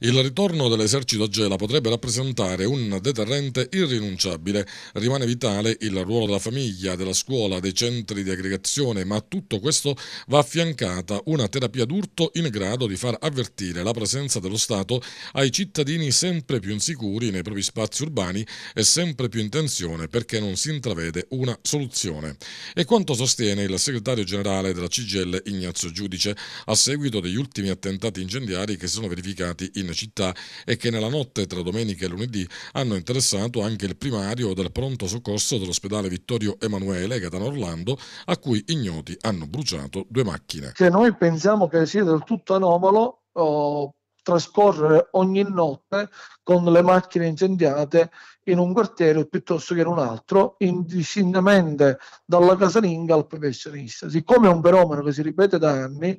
Il ritorno dell'esercito a Gela potrebbe rappresentare un deterrente irrinunciabile. Rimane vitale il ruolo della famiglia, della scuola, dei centri di aggregazione, ma a tutto questo va affiancata una terapia d'urto in grado di far avvertire la presenza dello Stato ai cittadini sempre più insicuri nei propri spazi urbani e sempre più in tensione perché non si intravede una soluzione. E quanto sostiene il segretario generale della CGL Ignazio Giudice a seguito degli ultimi attentati incendiari che si sono verificati in in città e che nella notte tra domenica e lunedì hanno interessato anche il primario del pronto soccorso dell'ospedale Vittorio Emanuele, Catano Orlando, a cui ignoti hanno bruciato due macchine. Che noi pensiamo che sia del tutto anomalo oh, trascorrere ogni notte con le macchine incendiate in un quartiere piuttosto che in un altro, indistintamente dalla casalinga al professionista. Siccome è un fenomeno che si ripete da anni,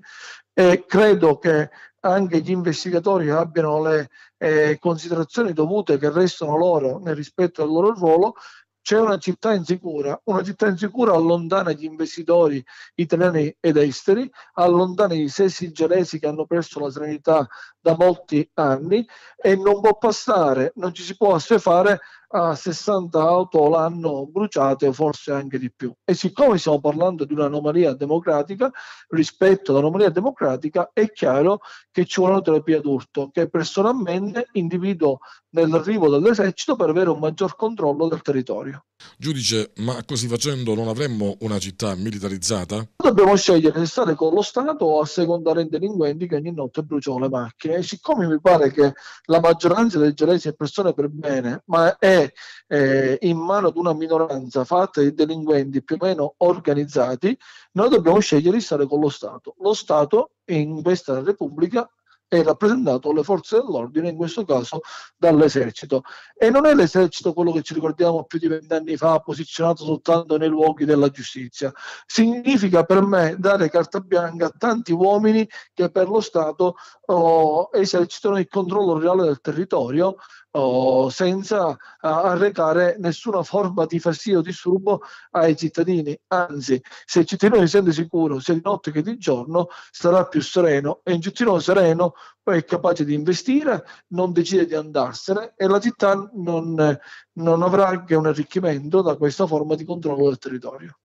eh, credo che anche gli investigatori abbiano le eh, considerazioni dovute che restano loro nel rispetto al loro ruolo, c'è una città insicura. Una città insicura allontana gli investitori italiani ed esteri, allontana i sessi genesi che hanno perso la serenità da molti anni e non può passare, non ci si può assuefare a 60 auto l'anno bruciate forse anche di più. E siccome stiamo parlando di un'anomalia democratica, rispetto all'anomalia democratica è chiaro che ci vuole una terapia d'urto che personalmente individuo nell'arrivo dell'esercito per avere un maggior controllo del territorio. Giudice, ma così facendo non avremmo una città militarizzata? Dobbiamo scegliere se stare con lo Stato o assecondare i delinquenti che ogni notte bruciano le macchine. E siccome mi pare che la maggioranza dei gelesi è persone per bene, ma è eh, in mano ad una minoranza fatta di delinquenti più o meno organizzati, noi dobbiamo scegliere di stare con lo Stato. Lo Stato in questa Repubblica è rappresentato le forze dell'ordine, in questo caso dall'esercito. E non è l'esercito quello che ci ricordiamo più di vent'anni fa, posizionato soltanto nei luoghi della giustizia. Significa per me dare carta bianca a tanti uomini che per lo Stato oh, esercitano il controllo reale del territorio oh, senza arrecare nessuna forma di fastidio o disturbo ai cittadini. Anzi, se il cittadino si sente sicuro sia di notte che di giorno, sarà più sereno e il cittadino sereno poi è capace di investire, non decide di andarsene e la città non, non avrà anche un arricchimento da questa forma di controllo del territorio.